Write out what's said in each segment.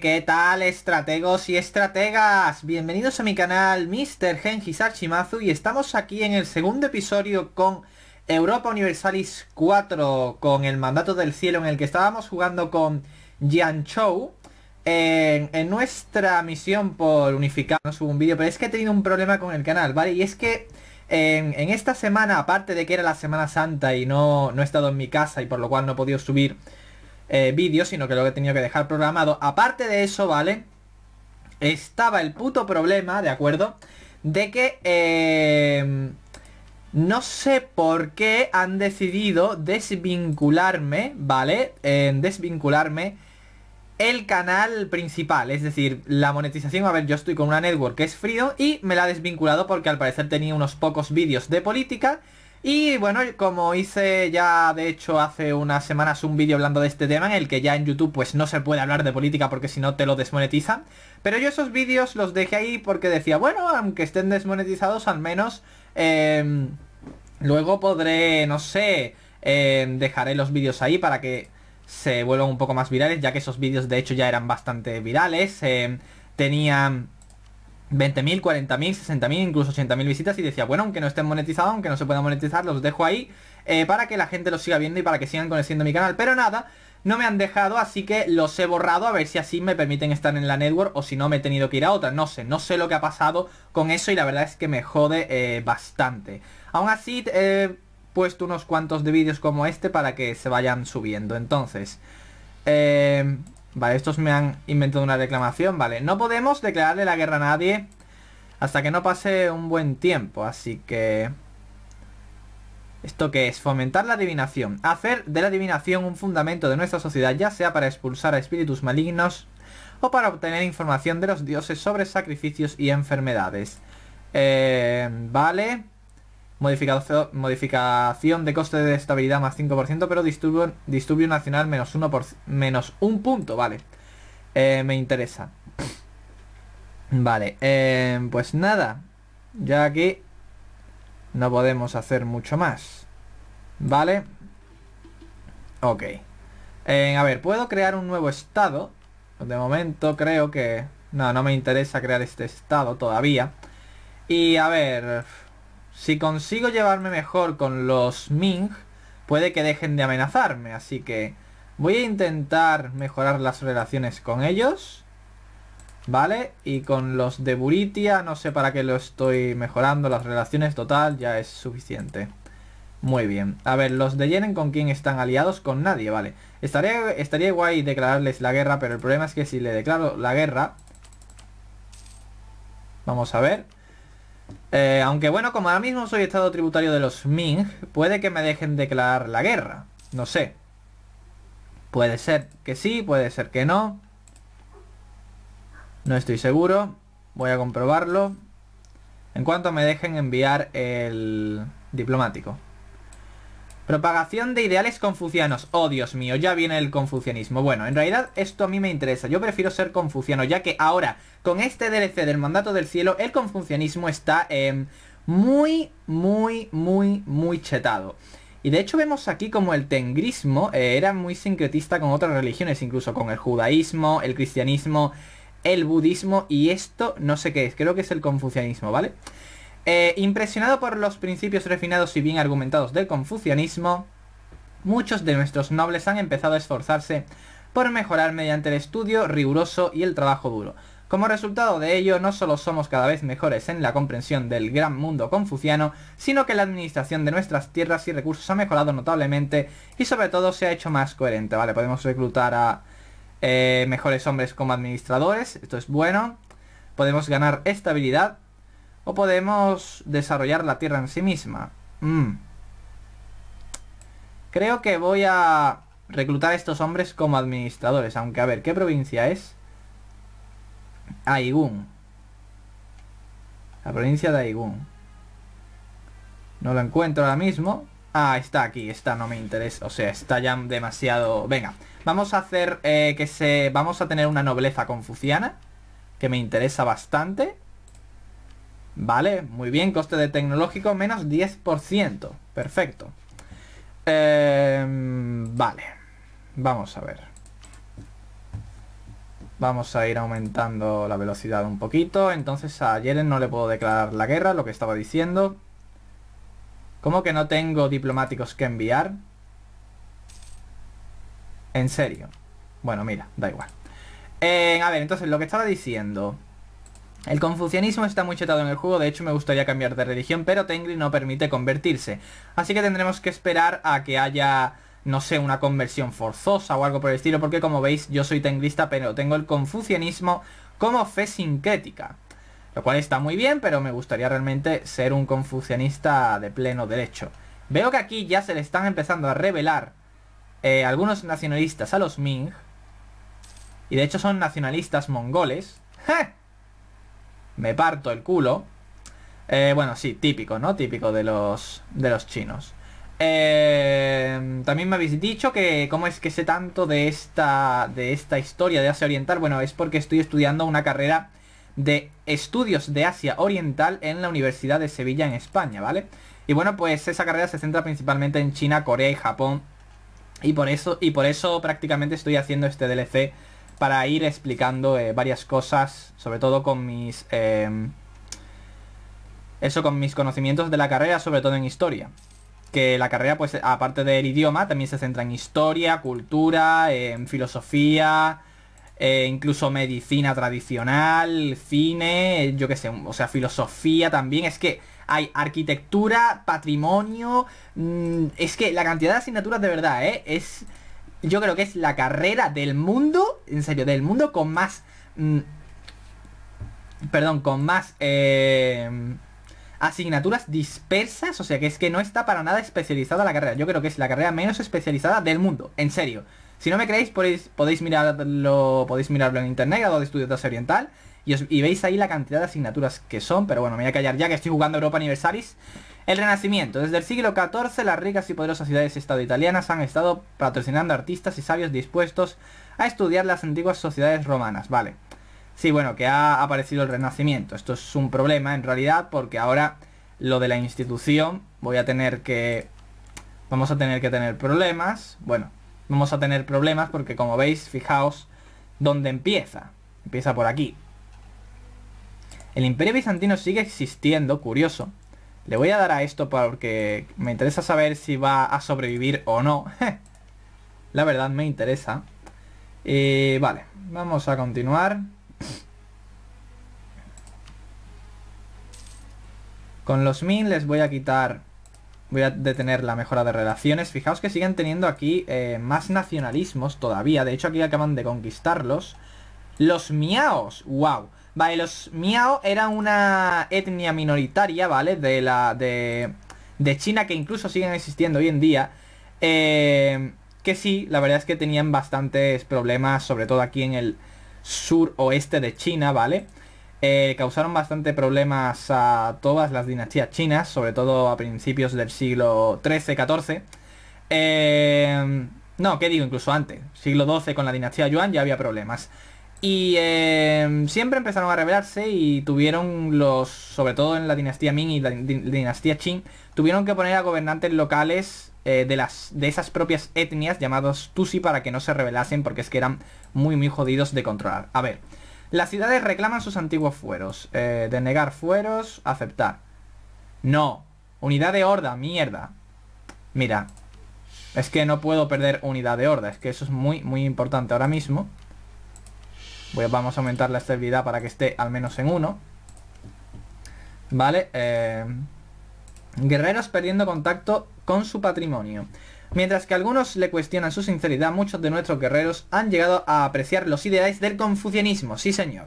¿qué tal estrategos y estrategas? Bienvenidos a mi canal Mr. Genji Archimazu y estamos aquí en el segundo episodio con Europa Universalis 4 con el mandato del cielo en el que estábamos jugando con Yan en, en nuestra misión por unificar, no subo un vídeo, pero es que he tenido un problema con el canal, ¿vale? Y es que en, esta semana, aparte de que era la Semana Santa y no, no he estado en mi casa y por lo cual no he podido subir eh, vídeos, sino que lo he tenido que dejar programado. Aparte de eso, ¿vale? Estaba el puto problema, ¿de acuerdo? De que... Em, no sé por qué han decidido desvincularme, ¿vale? Em, desvincularme el canal principal, es decir, la monetización, a ver, yo estoy con una network que es frío y me la ha desvinculado porque al parecer tenía unos pocos vídeos de política y bueno, como hice ya de hecho hace unas semanas un vídeo hablando de este tema en el que ya en YouTube pues no se puede hablar de política porque si no te lo desmonetizan. Pero yo esos vídeos los dejé ahí porque decía, bueno, aunque estén desmonetizados al menos em, luego podré, no sé, em, dejaré los vídeos ahí para que se vuelvan un poco más virales, ya que esos vídeos de hecho ya eran bastante virales, em, tenían 20.000, 40.000, 60.000, incluso 80.000 visitas y decía, bueno, aunque no estén monetizados, aunque no se pueda monetizar, los dejo ahí eh, para que la gente los siga viendo y para que sigan conociendo mi canal. Pero nada, no me han dejado, así que los he borrado a ver si así me permiten estar en la network o si no me he tenido que ir a otra. No sé, no sé lo que ha pasado con eso y la verdad es que me jode eh, bastante. Aún así, he puesto unos cuantos de vídeos como este para que se vayan subiendo. Entonces... Eh, Vale, estos me han inventado una declamación, vale. No podemos declararle la guerra a nadie hasta que no pase un buen tiempo, así que... ¿Esto qué es? Fomentar la adivinación. Hacer de la adivinación un fundamento de nuestra sociedad, ya sea para expulsar a espíritus malignos o para obtener información de los dioses sobre sacrificios y enfermedades. Eh, vale modificación, de coste de estabilidad más 5%, pero disturbio, nacional menos, 1 menos un punto, vale. Eh, me interesa. Vale, eh, pues nada. Ya aquí no podemos hacer mucho más. Vale. Ok. Eh, a ver, ¿puedo crear un nuevo estado? De momento creo que... No, no me interesa crear este estado todavía. Y a ver... Si consigo llevarme mejor con los Ming, puede que dejen de amenazarme, así que voy a intentar mejorar las relaciones con ellos. ¿Vale? Y con los de Buritia, no sé para qué lo estoy mejorando, las relaciones total ya es suficiente. Muy bien. A ver, los de Yeren con quién están aliados, con nadie, vale. Estaría, estaría guay declararles la guerra, pero el problema es que si le declaro la guerra... Vamos a ver. Eh, aunque bueno, como ahora mismo soy estado tributario de los Ming, puede que me dejen declarar la guerra. No sé. Puede ser que sí, puede ser que no. No estoy seguro. Voy a comprobarlo. En cuanto me dejen enviar el diplomático. Propagación de ideales confucianos. Oh, Dios mío, ya viene el confucianismo. Bueno, en realidad esto a mí me interesa. Yo prefiero ser confuciano, ya que ahora, con este DLC del Mandato del Cielo, el confucianismo está em, muy, muy, muy, muy chetado. Y de hecho vemos aquí como el tengrismo eh, era muy sincretista con otras religiones, incluso con el judaísmo, el cristianismo, el budismo y esto no sé qué es, creo que es el confucianismo, ¿vale? vale eh, impresionado por los principios refinados y bien argumentados del confucianismo, muchos de nuestros nobles han empezado a esforzarse por mejorar mediante el estudio riguroso y el trabajo duro. Como resultado de ello, no solo somos cada vez mejores en la comprensión del gran mundo confuciano, sino que la administración de nuestras tierras y recursos ha mejorado notablemente y sobre todo se ha hecho más coherente, ¿vale? Podemos reclutar a eh, mejores hombres como administradores, esto es bueno. Podemos ganar estabilidad o podemos desarrollar la tierra en sí misma. Mm. Creo que voy a reclutar a estos hombres como administradores. Aunque, a ver, ¿qué provincia es? Aigún. La provincia de Aigún. No lo encuentro ahora mismo. Ah, está aquí. está, no me interesa. O sea, está ya demasiado... Venga, vamos a hacer eh, que se... Vamos a tener una nobleza confuciana. Que me interesa bastante. Vale, muy bien, coste de tecnológico menos 10%. Perfecto. Em, vale, vamos a ver. Vamos a ir aumentando la velocidad un poquito. Entonces a no le puedo declarar la guerra, lo que estaba diciendo. ¿Cómo que no tengo diplomáticos que enviar? En serio. Bueno, mira, da igual. Eh, a ver, entonces lo que estaba diciendo... El confucianismo está muy chetado en el juego, de hecho me gustaría cambiar de religión, pero Tengri no permite convertirse. Así que tendremos que esperar a que haya, no sé, una conversión forzosa o algo por el estilo, porque como veis yo soy tengrista, pero tengo el confucianismo como fe sincrética. Lo cual está muy bien, pero me gustaría realmente ser un confucianista de pleno derecho. Veo que aquí ya se le están empezando a revelar eh, algunos nacionalistas a los Ming. Y de hecho son nacionalistas mongoles. ¡Ja! me parto el culo. Eh, bueno, sí, típico, ¿no? Típico de los, de los chinos. Eh, también me habéis dicho que cómo es que sé tanto de esta, de esta historia de Asia Oriental. Bueno, es porque estoy estudiando una carrera de estudios de Asia Oriental en la Universidad de Sevilla en España, ¿vale? Y bueno, pues esa carrera se centra principalmente en China, Corea y Japón. Y por eso, y por eso prácticamente estoy haciendo este DLC para ir explicando eh, varias cosas, sobre todo con mis... Em, eso con mis conocimientos de la carrera, sobre todo en historia. Que la carrera, pues, aparte del idioma, también se centra en historia, cultura, en filosofía, e incluso medicina tradicional, cine, yo qué sé, o sea, filosofía también. Es que hay arquitectura, patrimonio... Mm, es que la cantidad de asignaturas de verdad, ¿eh? Es yo creo que es la carrera del mundo, en serio, del mundo con más... Mm, perdón, con más... Eh, asignaturas dispersas, o sea que es que no está para nada especializada la carrera. Yo creo que es la carrera menos especializada del mundo, en serio. Si no me creéis, podéis, podéis, mirarlo, podéis mirarlo en internet, grado de estudios de Oriental, y, veis ahí la cantidad de asignaturas que son, pero bueno, me voy a callar ya que estoy jugando Europa Universalis. El Renacimiento. Desde el siglo XIV las ricas y poderosas ciudades estado italianas han estado patrocinando artistas y sabios dispuestos a estudiar las antiguas sociedades romanas. Vale. Sí, bueno, que ha aparecido el Renacimiento. Esto es un problema en realidad porque ahora lo de la institución voy a tener que... Vamos a tener que tener problemas. Bueno, vamos a tener problemas porque como veis, fijaos dónde empieza. Empieza por aquí. El imperio bizantino sigue existiendo, curioso, le voy a dar a esto porque me interesa saber si va a sobrevivir o no. La verdad me interesa. Eh, vale, vamos a continuar. Con los min les voy a quitar... Voy a detener la mejora de relaciones. Fijaos que siguen teniendo aquí eh, más nacionalismos todavía. De hecho aquí acaban de conquistarlos. Los miaos. ¡Wow! Vale, los Miao eran una etnia minoritaria, ¿vale? De la. de. China que incluso siguen existiendo hoy en día. Eh, que sí, la verdad es que tenían bastantes problemas, sobre todo aquí en el sur oeste de China, ¿vale? Eh, causaron bastante problemas a todas las dinastías chinas, sobre todo a principios del siglo XIII-XIV. Eh, no, ¿qué digo? Incluso antes, siglo XII con la dinastía Yuan ya había problemas. Y em, siempre empezaron a rebelarse y tuvieron los, sobre todo en la dinastía Ming y la dinastía Qing, tuvieron que poner a gobernantes locales eh, de, las, de esas propias etnias llamados Tusi para que no se rebelasen porque es que eran muy muy jodidos de controlar. A ver, las ciudades reclaman sus antiguos fueros. Eh, denegar fueros, aceptar. No, unidad de horda, mierda. Mira, es que no puedo perder unidad de horda, es que eso es muy muy importante ahora mismo vamos a aumentar la estabilidad para que esté al menos en uno. Vale. Eh, guerreros perdiendo contacto con su patrimonio. Mientras que algunos le cuestionan su sinceridad, muchos de nuestros guerreros han llegado a apreciar los ideales del confucianismo, sí señor.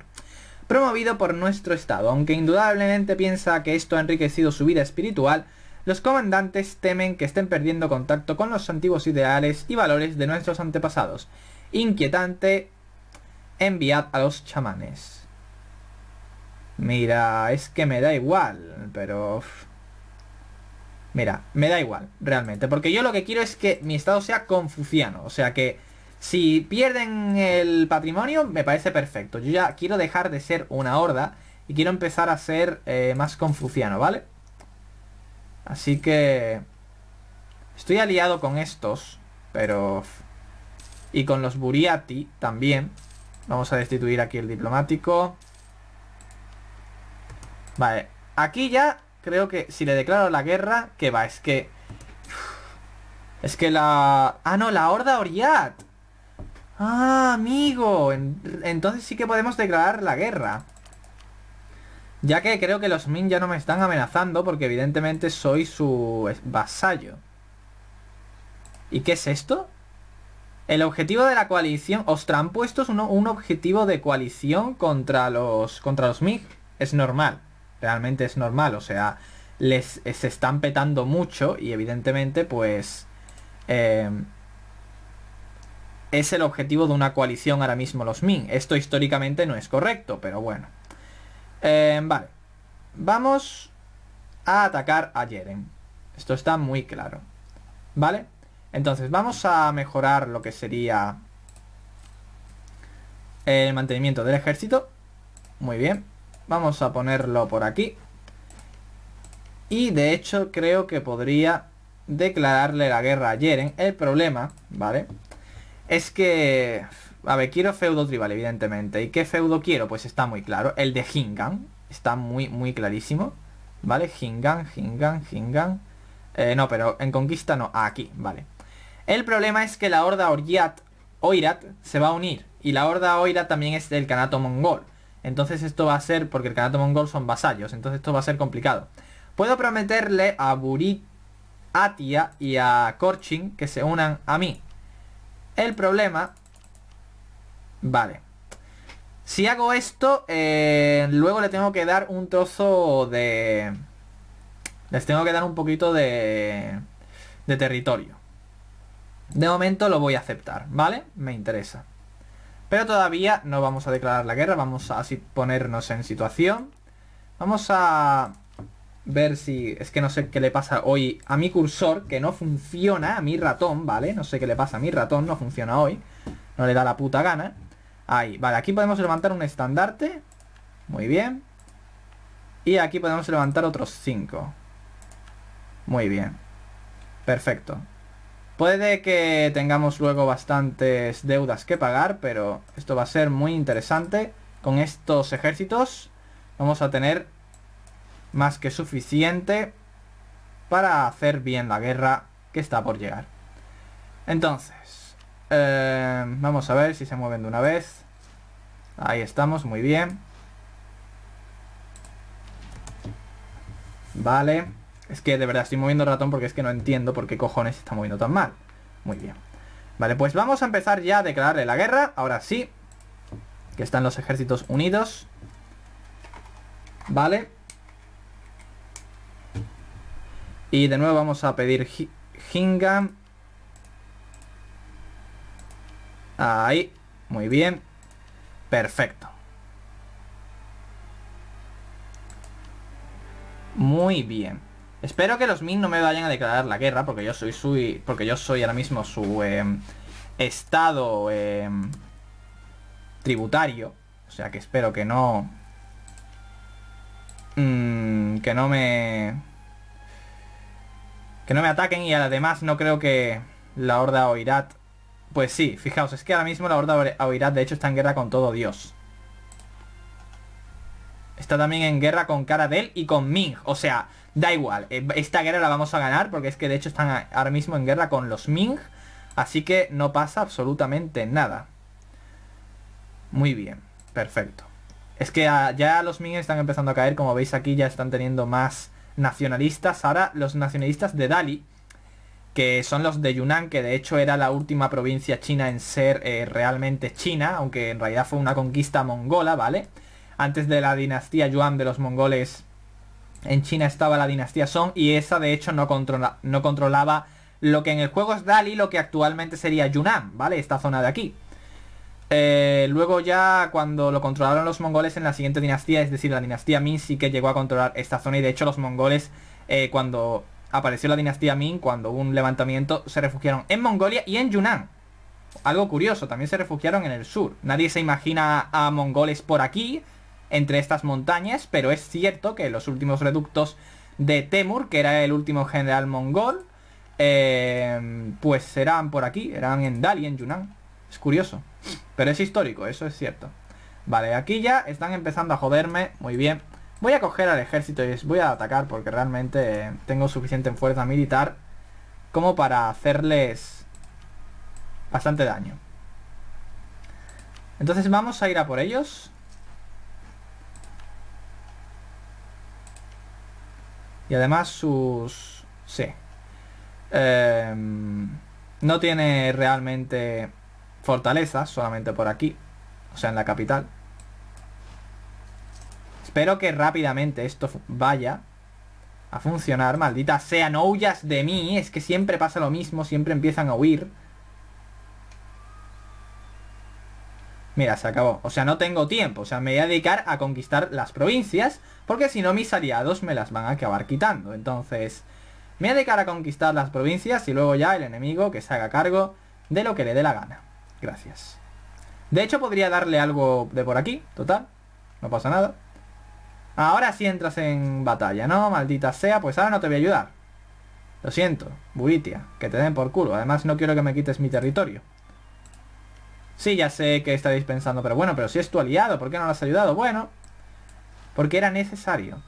Promovido por nuestro Estado, aunque indudablemente piensa que esto ha enriquecido su vida espiritual, los comandantes temen que estén perdiendo contacto con los antiguos ideales y valores de nuestros antepasados. Inquietante Enviad a los chamanes. Mira, es que me da igual, pero... Mira, me da igual, realmente. Porque yo lo que quiero es que mi estado sea confuciano. O sea que si pierden el patrimonio, me parece perfecto. Yo ya quiero dejar de ser una horda y quiero empezar a ser eh, más confuciano, ¿vale? Así que... Estoy aliado con estos, pero... Y con los Buriati también. Vamos a destituir aquí el diplomático. Vale, aquí ya creo que si le declaro la guerra, ¿qué va? Es que... Es que la... Ah, no, la Horda Oriat. Ah, amigo. entonces sí que podemos declarar la guerra. Ya que creo que los Min ya no me están amenazando porque evidentemente soy su vasallo. ¿Y qué es esto? El objetivo de la coalición, os han puesto un, un objetivo de coalición contra los, contra los MIG. Es normal, realmente es normal, o sea, les eh, se están petando mucho y evidentemente pues em, es el objetivo de una coalición ahora mismo los MIG. Esto históricamente no es correcto, pero bueno. Em, vale. Vamos a atacar a Jeren. Esto está muy claro. ¿Vale? Entonces, vamos a mejorar lo que sería el mantenimiento del ejército. Muy bien. Vamos a ponerlo por aquí. Y de hecho creo que podría declararle la guerra a Yeren. El problema, ¿vale? Es que... A ver, quiero feudo tribal, evidentemente. ¿Y qué feudo quiero? Pues está muy claro. El de Hingan. Está muy, muy clarísimo. ¿Vale? Hingan, Hingan, Hingan. Eh, no, pero en conquista no. Ah, aquí, vale. El problema es que la horda Oirat se va a unir. Y la horda Oirat también es del canato mongol. Entonces esto va a ser, porque el Kanato mongol son vasallos, entonces esto va a ser complicado. Puedo prometerle a Burit, Atia y a Korchin que se unan a mí. El problema... Vale. Si hago esto, eh, luego le tengo que dar un trozo de... Les tengo que dar un poquito de... De territorio. De momento lo voy a aceptar, ¿vale? Me interesa. Pero todavía no vamos a declarar la guerra, vamos a así ponernos en situación. Vamos a ver si... Es que no sé qué le pasa hoy a mi cursor, que no funciona, a mi ratón, ¿vale? No sé qué le pasa a mi ratón, no funciona hoy. No le da la puta gana. Ahí, vale, aquí podemos levantar un estandarte. Muy bien. Y aquí podemos levantar otros cinco Muy bien. Perfecto. Puede que tengamos luego bastantes deudas que pagar, pero esto va a ser muy interesante. Con estos ejércitos vamos a tener más que suficiente para hacer bien la guerra que está por llegar. Entonces, eh, vamos a ver si se mueven de una vez. Ahí estamos, muy bien. Vale. Es que de verdad estoy moviendo ratón porque es que no entiendo por qué cojones está moviendo tan mal. Muy bien. Vale, pues vamos a empezar ya a declararle la guerra. Ahora sí. Que están los ejércitos unidos. Vale. Y de nuevo vamos a pedir Hingham. Ahí. Muy bien. Perfecto. Muy bien. Espero que los Min no me vayan a declarar la guerra porque yo soy su, porque yo soy ahora mismo su em, estado em, tributario. O sea que espero que no... Mm, que no me... Que no me ataquen y además no creo que la horda Oirat... Pues sí, fijaos, es que ahora mismo la horda Oirat de hecho está en guerra con todo Dios está también en guerra con cara de él y con Ming. O sea, da igual. Eh, esta guerra la vamos a ganar porque es que de hecho están ahora mismo en guerra con los Ming. Así que no pasa absolutamente nada. Muy bien, perfecto. Es que ya los Ming están empezando a caer, como veis aquí ya están teniendo más nacionalistas. Ahora los nacionalistas de Dali, que son los de Yunnan, que de hecho era la última provincia china en ser eh, realmente china, aunque en realidad fue una conquista mongola, ¿vale? antes de la dinastía Yuan de los mongoles, en China estaba la dinastía Song y esa de hecho no, controla, no controlaba lo que en el juego es Dali, lo que actualmente sería Yunnan, ¿vale? Esta zona de aquí. Eh, luego ya cuando lo controlaron los mongoles en la siguiente dinastía, es decir, la dinastía Ming sí que llegó a controlar esta zona y de hecho los mongoles eh, cuando apareció la dinastía Ming, cuando hubo un levantamiento, se refugiaron en Mongolia y en Yunnan. Algo curioso, también se refugiaron en el sur. Nadie se imagina a mongoles por aquí, entre estas montañas, pero es cierto que los últimos reductos de Temur, que era el último general mongol, em, pues eran por aquí, eran en Dali, en Yunnan. Es curioso, pero es histórico, eso es cierto. Vale, aquí ya están empezando a joderme, muy bien. Voy a coger al ejército y voy a atacar porque realmente tengo suficiente fuerza militar como para hacerles bastante daño. Entonces vamos a ir a por ellos. Y además sus... Sí. Em, no tiene realmente fortalezas, solamente por aquí. O sea, en la capital. Espero que rápidamente esto vaya a funcionar. Maldita sea, no huyas de mí. Es que siempre pasa lo mismo, siempre empiezan a huir. Mira, se acabó. O sea, no tengo tiempo. O sea, me voy a dedicar a conquistar las provincias, porque si no mis aliados me las van a acabar quitando. Entonces, me voy a dedicar a conquistar las provincias y luego ya el enemigo que se haga cargo de lo que le dé la gana. Gracias. De hecho, podría darle algo de por aquí, total. No pasa nada. Ahora sí entras en batalla, ¿no? Maldita sea, pues ahora no te voy a ayudar. Lo siento, buitia que te den por culo. Además, no quiero que me quites mi territorio. Sí, ya sé que estáis pensando, pero bueno, pero si es tu aliado, ¿por qué no lo has ayudado? Bueno, porque era necesario.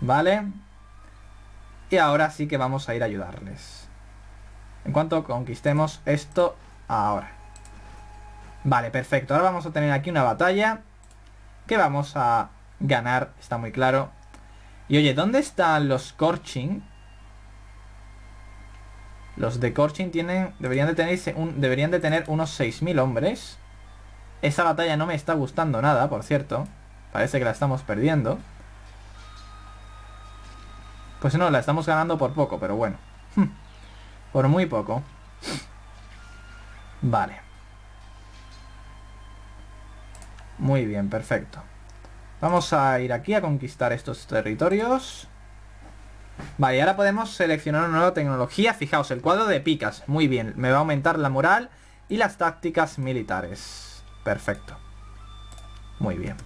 ¿Vale? Y ahora sí que vamos a ir a ayudarles. En cuanto conquistemos esto ahora. Vale, perfecto. Ahora vamos a tener aquí una batalla que vamos a ganar, está muy claro. Y oye, ¿dónde están los Scorching? Los de Corchin tienen, deberían, de tener, deberían de tener unos 6.000 hombres. Esa batalla no me está gustando nada, por cierto. Parece que la estamos perdiendo. Pues no, la estamos ganando por poco, pero bueno. por muy poco. Vale. Muy bien, perfecto. Vamos a ir aquí a conquistar estos territorios. Vale, ahora podemos seleccionar una nueva tecnología. Fijaos, el cuadro de picas. Muy bien, me va a aumentar la moral y las tácticas militares. Perfecto. Muy bien.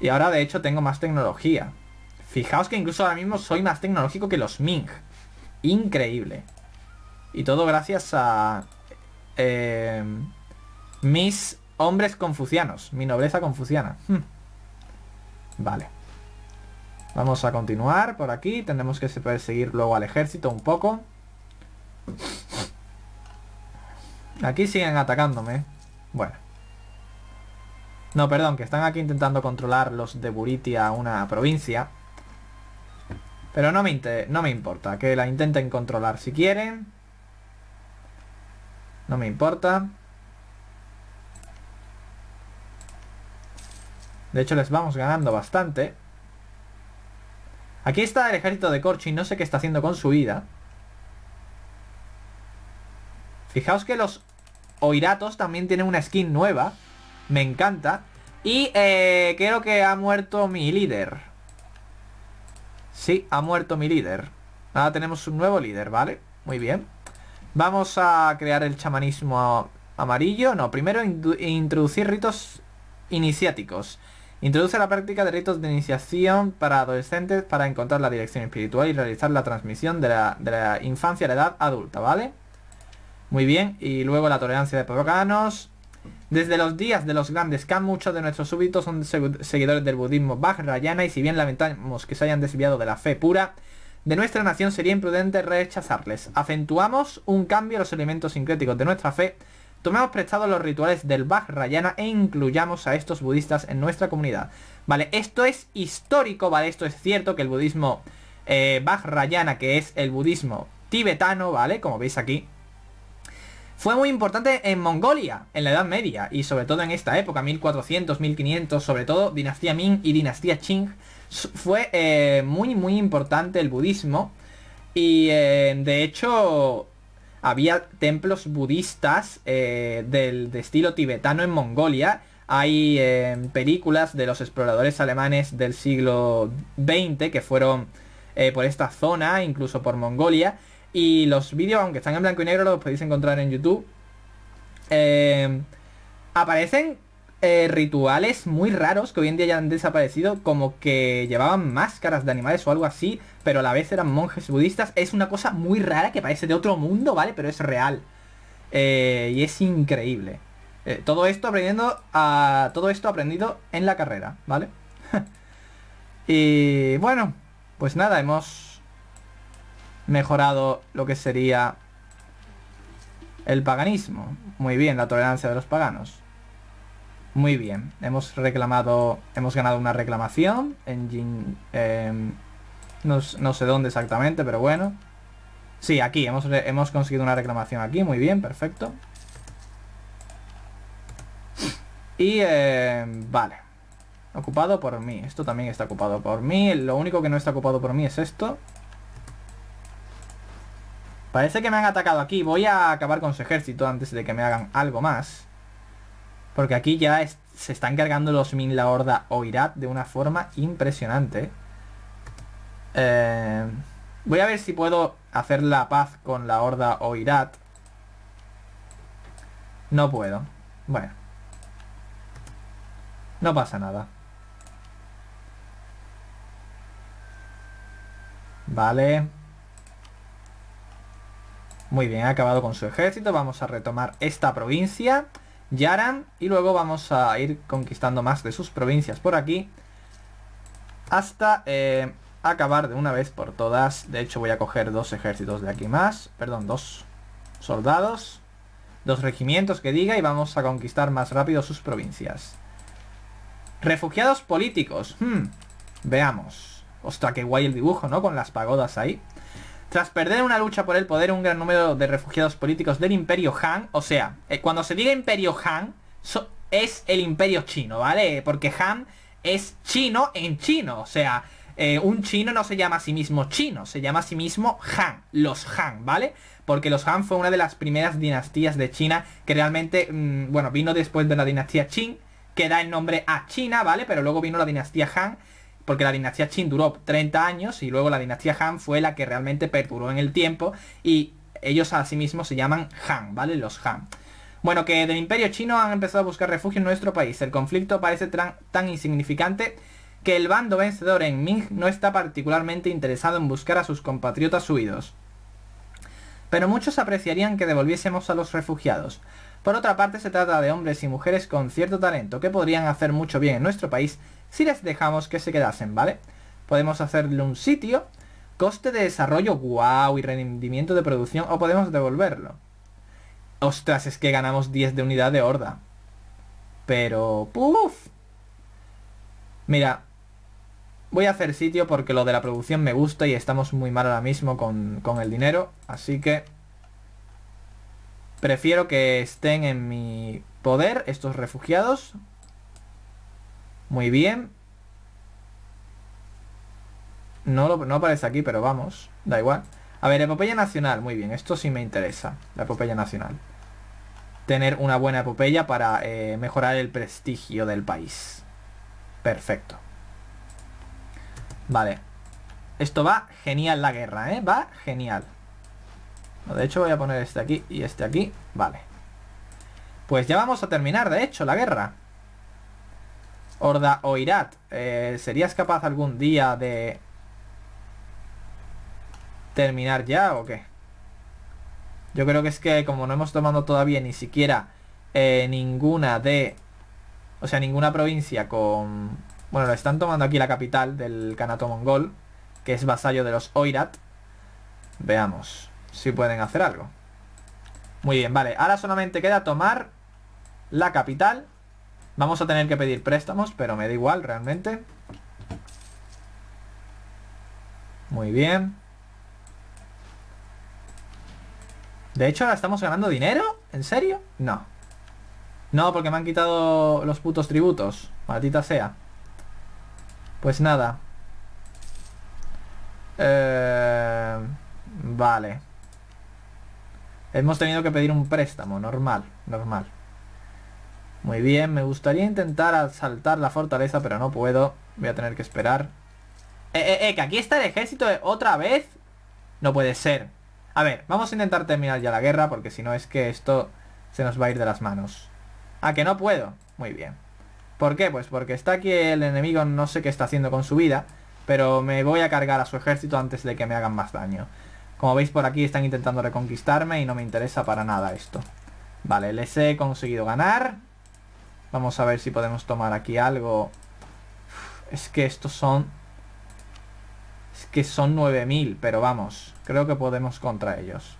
Y ahora de hecho tengo más tecnología. Fijaos que incluso ahora mismo soy más tecnológico que los Ming. Increíble. Y todo gracias a... Em, mis hombres confucianos. Mi nobleza confuciana. Hmm. Vale. Vamos a continuar por aquí. Tendremos que seguir luego al ejército un poco. Aquí siguen atacándome. Bueno. No, perdón, que están aquí intentando controlar los de Buritia una provincia. Pero no me, no me importa, que la intenten controlar si quieren. No me importa. De hecho les vamos ganando bastante. Aquí está el ejército de Corchi, no sé qué está haciendo con su vida. Fijaos que los Oiratos también tienen una skin nueva. Me encanta. Y eh, creo que ha muerto mi líder. Sí, ha muerto mi líder. Ahora tenemos un nuevo líder, ¿vale? Muy bien. Vamos a crear el chamanismo amarillo. No, primero introducir ritos iniciáticos. Introduce la práctica de ritos de iniciación para adolescentes para encontrar la dirección espiritual y realizar la transmisión de la, infancia a la edad adulta, ¿vale? Muy bien, y luego la tolerancia de paganos. Desde los días de los grandes Khan, muchos de nuestros súbditos son seguidores del budismo Vajrayana y si bien lamentamos que se hayan desviado de la fe pura, de nuestra nación sería imprudente rechazarles. Acentuamos un cambio a los elementos sincréticos de nuestra fe Tomemos prestado los rituales del Vajrayana e incluyamos a estos budistas en nuestra comunidad. Vale, esto es histórico, vale, esto es cierto que el budismo eh, Vajrayana, que es el budismo tibetano, vale, como veis aquí, fue muy importante en Mongolia, en la Edad Media, y sobre todo en esta época, 1400, 1500, sobre todo dinastía Ming y dinastía Qing, fue eh, muy, muy importante el budismo. Y eh, de hecho, había templos budistas eh, del, de estilo tibetano en Mongolia. Hay eh, películas de los exploradores alemanes del siglo XX que fueron eh, por esta zona, incluso por Mongolia. Y los vídeos, aunque están en blanco y negro, los podéis encontrar en YouTube. aparecen eh, rituales muy raros que hoy en día ya han desaparecido, como que llevaban máscaras de animales o algo así, pero a la vez eran monjes budistas. Es una cosa muy rara que parece de otro mundo, ¿vale? Pero es real. Eh, y es increíble. Eh, todo esto aprendiendo a. Todo esto aprendido en la carrera, ¿vale? y bueno, pues nada, hemos mejorado lo que sería el paganismo. Muy bien, la tolerancia de los paganos. Muy bien, hemos reclamado, hemos ganado una reclamación en em, no, sé dónde exactamente, pero bueno. Sí, aquí, hemos, conseguido una reclamación aquí, muy bien, perfecto. Y, em, vale. Ocupado por mí, esto también está ocupado por mí, lo único que no está ocupado por mí es esto. Parece que me han atacado aquí, voy a acabar con su ejército antes de que me hagan algo más. Porque aquí ya se están cargando los Min, la Horda Oirat de una forma impresionante. Eh, voy a ver si puedo hacer la paz con la Horda Oirat. No puedo. Bueno. No pasa nada. Vale. Muy bien, ha acabado con su ejército. Vamos a retomar esta provincia. Yaran y luego vamos a ir conquistando más de sus provincias por aquí hasta eh, acabar de una vez por todas. De hecho voy a coger dos ejércitos de aquí más, perdón, dos soldados, dos regimientos que diga y vamos a conquistar más rápido sus provincias. Refugiados políticos, hmm, veamos. Ostras, qué guay el dibujo, ¿no? Con las pagodas ahí. Tras perder una lucha por el poder, un gran número de refugiados políticos del Imperio Han, o sea, eh, cuando se diga Imperio Han, es el Imperio chino, ¿vale? Porque Han es chino en chino, o sea, eh, un chino no se llama a sí mismo chino, se llama a sí mismo Han, los Han, ¿vale? Porque los Han fue una de las primeras dinastías de China que realmente, mm, bueno, vino después de la dinastía Qing, que da el nombre a China, ¿vale? Pero luego vino la dinastía Han porque la dinastía Qin duró 30 años y luego la dinastía Han fue la que realmente perduró en el tiempo y ellos a sí mismos se llaman Han, ¿vale? Los Han. Bueno, que del imperio chino han empezado a buscar refugio en nuestro país. El conflicto parece tan insignificante que el bando vencedor en Ming no está particularmente interesado en buscar a sus compatriotas huidos. Pero muchos apreciarían que devolviésemos a los refugiados. Por otra parte, se trata de hombres y mujeres con cierto talento que podrían hacer mucho bien en nuestro país si les dejamos que se quedasen, ¿vale? Podemos hacerle un sitio, coste de desarrollo, ¡guau! y rendimiento de producción, o podemos devolverlo. Ostras, es que ganamos 10 de unidad de horda. Pero... ¡Puf! Mira, voy a hacer sitio porque lo de la producción me gusta y estamos muy mal ahora mismo con, con el dinero, así que... Prefiero que estén en mi poder estos refugiados muy bien. No, no aparece aquí, pero vamos. Da igual. A ver, epopeya nacional. Muy bien, esto sí me interesa. La epopeya nacional. Tener una buena epopeya para eh, mejorar el prestigio del país. Perfecto. Vale. Esto va genial la guerra, ¿eh? Va genial. De hecho voy a poner este aquí y este aquí. Vale. Pues ya vamos a terminar, de hecho, la guerra. Orda Oirat, eh, ¿serías capaz algún día de terminar ya o qué? Yo creo que es que como no hemos tomado todavía ni siquiera eh, ninguna de... O sea, ninguna provincia con... Bueno, lo están tomando aquí la capital del Kanato Mongol, que es vasallo de los Oirat. Veamos si pueden hacer algo. Muy bien, vale. Ahora solamente queda tomar la capital Vamos a tener que pedir préstamos, pero me da igual realmente. Muy bien. De hecho, ahora estamos ganando dinero. ¿En serio? No. No, porque me han quitado los putos tributos. Maldita sea. Pues nada. Eh, vale. Hemos tenido que pedir un préstamo, normal, normal. Muy bien, me gustaría intentar asaltar la fortaleza, pero no puedo. Voy a tener que esperar. Eh, eh, eh, que aquí está el ejército eh, otra vez. No puede ser. A ver, vamos a intentar terminar ya la guerra, porque si no es que esto se nos va a ir de las manos. Ah, que no puedo. Muy bien. ¿Por qué? Pues porque está aquí el enemigo, no sé qué está haciendo con su vida, pero me voy a cargar a su ejército antes de que me hagan más daño. Como veis por aquí están intentando reconquistarme y no me interesa para nada esto. Vale, les he conseguido ganar. Vamos a ver si podemos tomar aquí algo. Es que estos son... Es que son 9000, pero vamos. Creo que podemos contra ellos.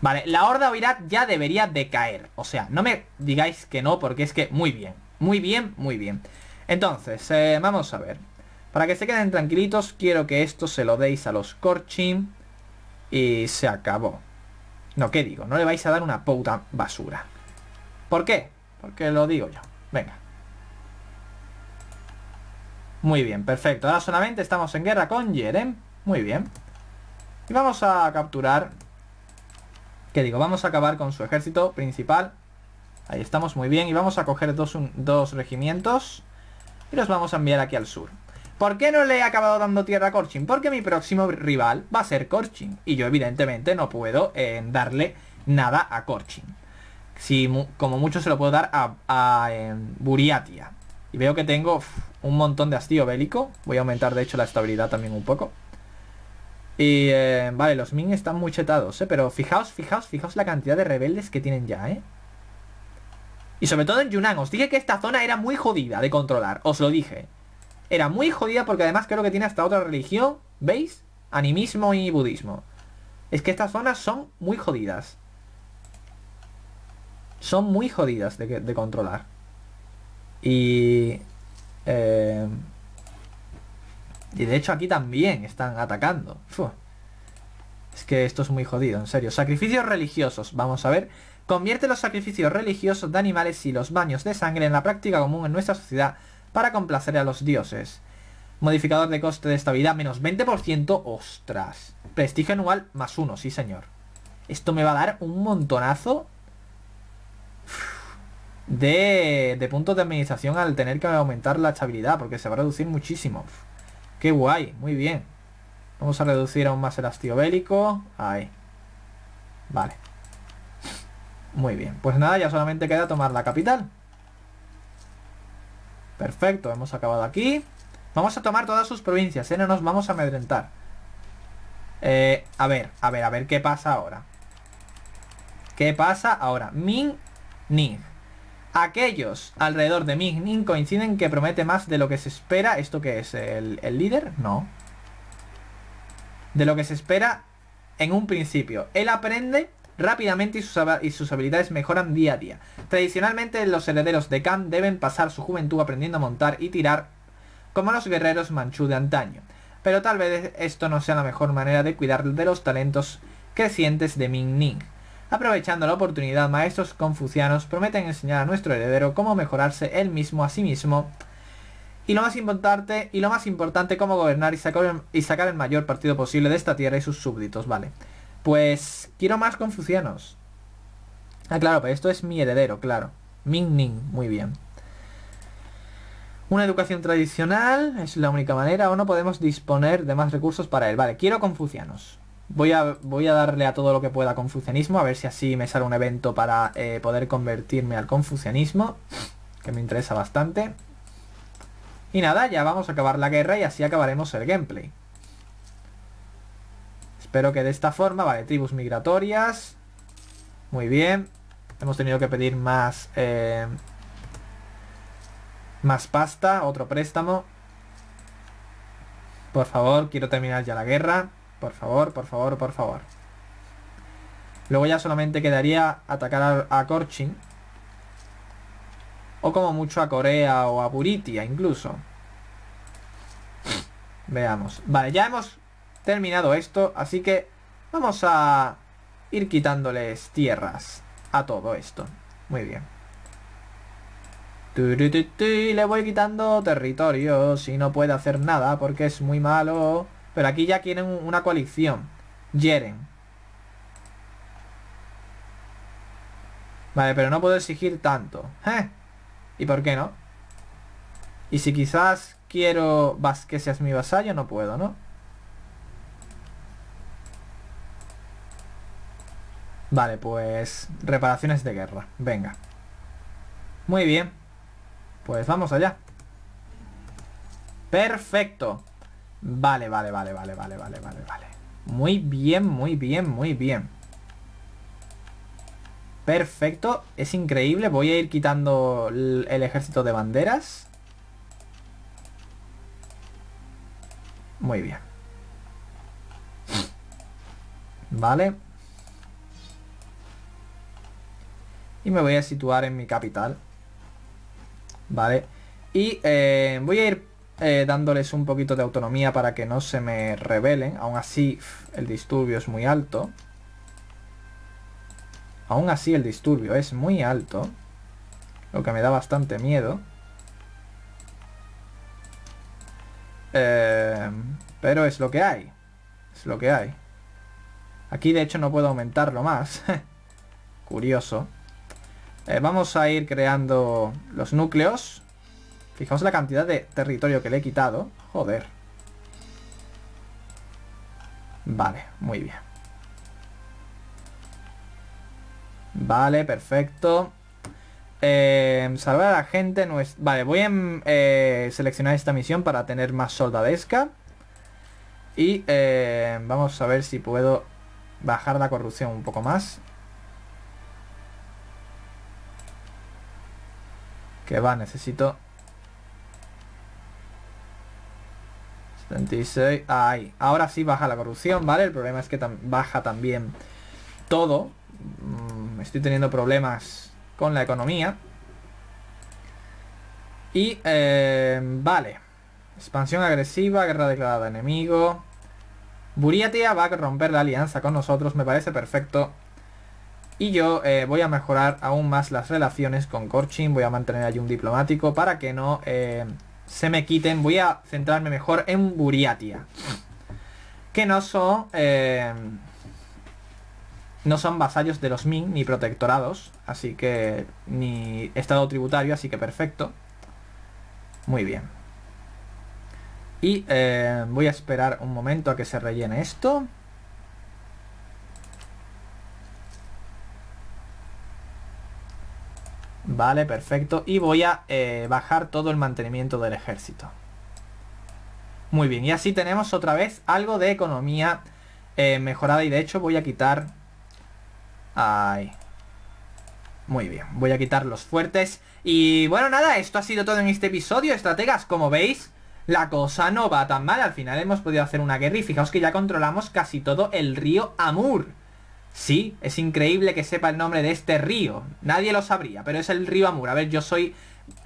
Vale, la horda Virat ya debería de caer. O sea, no me digáis que no, porque es que muy bien. Muy bien, muy bien. Entonces, eh, vamos a ver. Para que se queden tranquilitos, quiero que esto se lo deis a los Corchin. Y se acabó. No, ¿qué digo? No le vais a dar una puta basura. ¿Por qué? Porque lo digo yo. Venga. Muy bien, perfecto. Ahora solamente estamos en guerra con Jerem. Muy bien. Y vamos a capturar... Que digo? Vamos a acabar con su ejército principal. Ahí estamos, muy bien. Y vamos a coger dos, regimientos. Y los vamos a enviar aquí al sur. ¿Por qué no le he acabado dando tierra a Korchin? Porque mi próximo rival va a ser Korchin Y yo evidentemente no puedo eh, darle nada a Korchin si como mucho se lo puedo dar a, a em, Buriatia. Y veo que tengo un montón de hastío bélico. Voy a aumentar de hecho la estabilidad también un poco. Y eh, vale, los min están muy chetados, eh, Pero fijaos, fijaos, fijaos la cantidad de rebeldes que tienen ya, ¿eh? Y sobre todo en Yunnan, os dije que esta zona era muy jodida de controlar, os lo dije. Era muy jodida porque además creo que tiene hasta otra religión, ¿veis? Animismo y budismo. Es que estas zonas son muy jodidas son muy jodidas de, controlar. Y... Eh, y de hecho aquí también están atacando. Es que esto es muy jodido, en serio. Sacrificios religiosos, vamos a ver. Convierte los sacrificios religiosos de animales y los baños de sangre en la práctica común en nuestra sociedad para complacer a los dioses. Modificador de coste de estabilidad menos 20%. Ostras. Prestigio anual más uno. sí señor. Esto me va a dar un montonazo de, de puntos de administración al tener que aumentar la estabilidad, porque se va a reducir muchísimo. Qué guay, muy bien. Vamos a reducir aún más el hastío bélico. Ahí. Vale. Muy bien. Pues nada, ya solamente queda tomar la capital. Perfecto, hemos acabado aquí. Vamos a tomar todas sus provincias, ¿eh? No nos vamos a amedrentar. Eh, a ver, a ver, a ver qué pasa ahora. ¿Qué pasa ahora? Min Ning. Aquellos alrededor de Ming Ning coinciden que promete más de lo que se espera. ¿Esto que es? ¿El, líder? No. De lo que se espera en un principio. Él aprende rápidamente y sus, y sus, habilidades mejoran día a día. Tradicionalmente los herederos de Khan deben pasar su juventud aprendiendo a montar y tirar como los guerreros manchú de antaño. Pero tal vez esto no sea la mejor manera de cuidar de los talentos crecientes de Ming Ning. Aprovechando la oportunidad, maestros confucianos prometen enseñar a nuestro heredero cómo mejorarse él mismo a sí mismo y lo más importante, y lo más importante cómo gobernar y sacar, el mayor partido posible de esta tierra y sus súbditos, vale. Pues quiero más confucianos. Ah, claro, pues esto es mi heredero, claro. Ming Ning, muy bien. Una educación tradicional es la única manera o no podemos disponer de más recursos para él. Vale, quiero confucianos. Voy a, darle a todo lo que pueda confucianismo, a ver si así me sale un evento para eh, poder convertirme al confucianismo, que me interesa bastante. Y nada, ya vamos a acabar la guerra y así acabaremos el gameplay. Espero que de esta forma, vale, tribus migratorias. Muy bien. Hemos tenido que pedir más... Eh, más pasta, otro préstamo. Por favor, quiero terminar ya la guerra. Por favor, por favor, por favor. Luego ya solamente quedaría atacar a, Korchin. O como mucho a Corea o a Buritia incluso. Veamos. Vale, ya hemos terminado esto, así que vamos a ir quitándoles tierras a todo esto. Muy bien. Le voy quitando territorio si no puede hacer nada porque es muy malo. Pero aquí ya quieren una coalición. Yeren. Vale, pero no puedo exigir tanto. ¿Eh? ¿Y por qué no? Y si quizás quiero que seas mi vasallo, no puedo, ¿no? Vale, pues reparaciones de guerra. Venga. Muy bien. Pues vamos allá. Perfecto. Vale, vale, vale, vale, vale, vale, vale, vale. Muy bien, muy bien, muy bien. Perfecto, es increíble. Voy a ir quitando el ejército de banderas. Muy bien. Vale. Y me voy a situar en mi capital. Vale. Y eh, voy a ir eh, dándoles un poquito de autonomía para que no se me rebelen. Aún así, el disturbio es muy alto. Aún así, el disturbio es muy alto. Lo que me da bastante miedo. Em, pero es lo que hay. Es lo que hay. Aquí, de hecho, no puedo aumentarlo más. Curioso. Eh, vamos a ir creando los núcleos. Fijaos la cantidad de territorio que le he quitado. Joder. Vale, muy bien. Vale, perfecto. Eh, salvar a la gente no es... Vale, voy a eh, seleccionar esta misión para tener más soldadesca. Y eh, vamos a ver si puedo bajar la corrupción un poco más. Que va, necesito 36. Ahí. Ahora sí baja la corrupción, ¿vale? El problema es que baja también todo. Mm, estoy teniendo problemas con la economía. Y, em, vale. Expansión agresiva, guerra declarada enemigo. Buriatia va a romper la alianza con nosotros, me parece perfecto. Y yo eh, voy a mejorar aún más las relaciones con Korchin, voy a mantener allí un diplomático para que no... Em, se me quiten, voy a centrarme mejor en Buriatia. Que no son... Eh, no son vasallos de los Ming ni protectorados, así que ni estado tributario, así que perfecto. Muy bien. Y eh, voy a esperar un momento a que se rellene esto. Vale, perfecto. Y voy a eh, bajar todo el mantenimiento del ejército. Muy bien, y así tenemos otra vez algo de economía eh, mejorada. Y de hecho voy a quitar... Ay. Muy bien, voy a quitar los fuertes. Y bueno, nada, esto ha sido todo en este episodio, estrategas. Como veis, la cosa no va tan mal. Al final hemos podido hacer una guerra y fijaos que ya controlamos casi todo el río Amur. Sí, es increíble que sepa el nombre de este río. Nadie lo sabría, pero es el río Amur. A ver, yo soy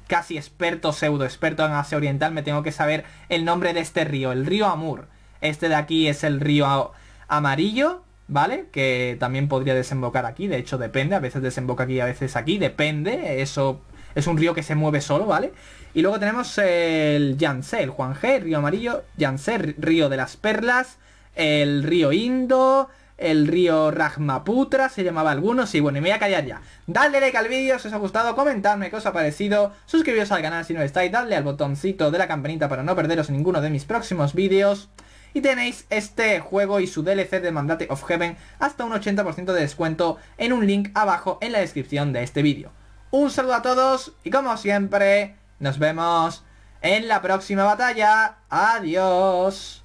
casi experto, pseudo experto en Asia Oriental. Me tengo que saber el nombre de este río, el río Amur. Este de aquí es el río amarillo, ¿vale? Que también podría desembocar aquí. De hecho, depende. A veces desemboca aquí, a veces aquí. Depende. Eso es un río que se mueve solo, ¿vale? Y luego tenemos el Yangtze, el Juanje, río amarillo. Yangtze, río de las perlas. El río Indo el río Rajmaputra, se llamaba algunos, y bueno, y me voy a callar ya. Dadle like al vídeo si os ha gustado, comentadme qué os ha parecido, suscribiros al canal si no estáis, dadle al botoncito de la campanita para no perderos ninguno de mis próximos vídeos. Y tenéis este juego y su DLC de Mandate of Heaven hasta un 80% de descuento en un link abajo en la descripción de este vídeo. Un saludo a todos y como siempre, nos vemos en la próxima batalla. Adiós.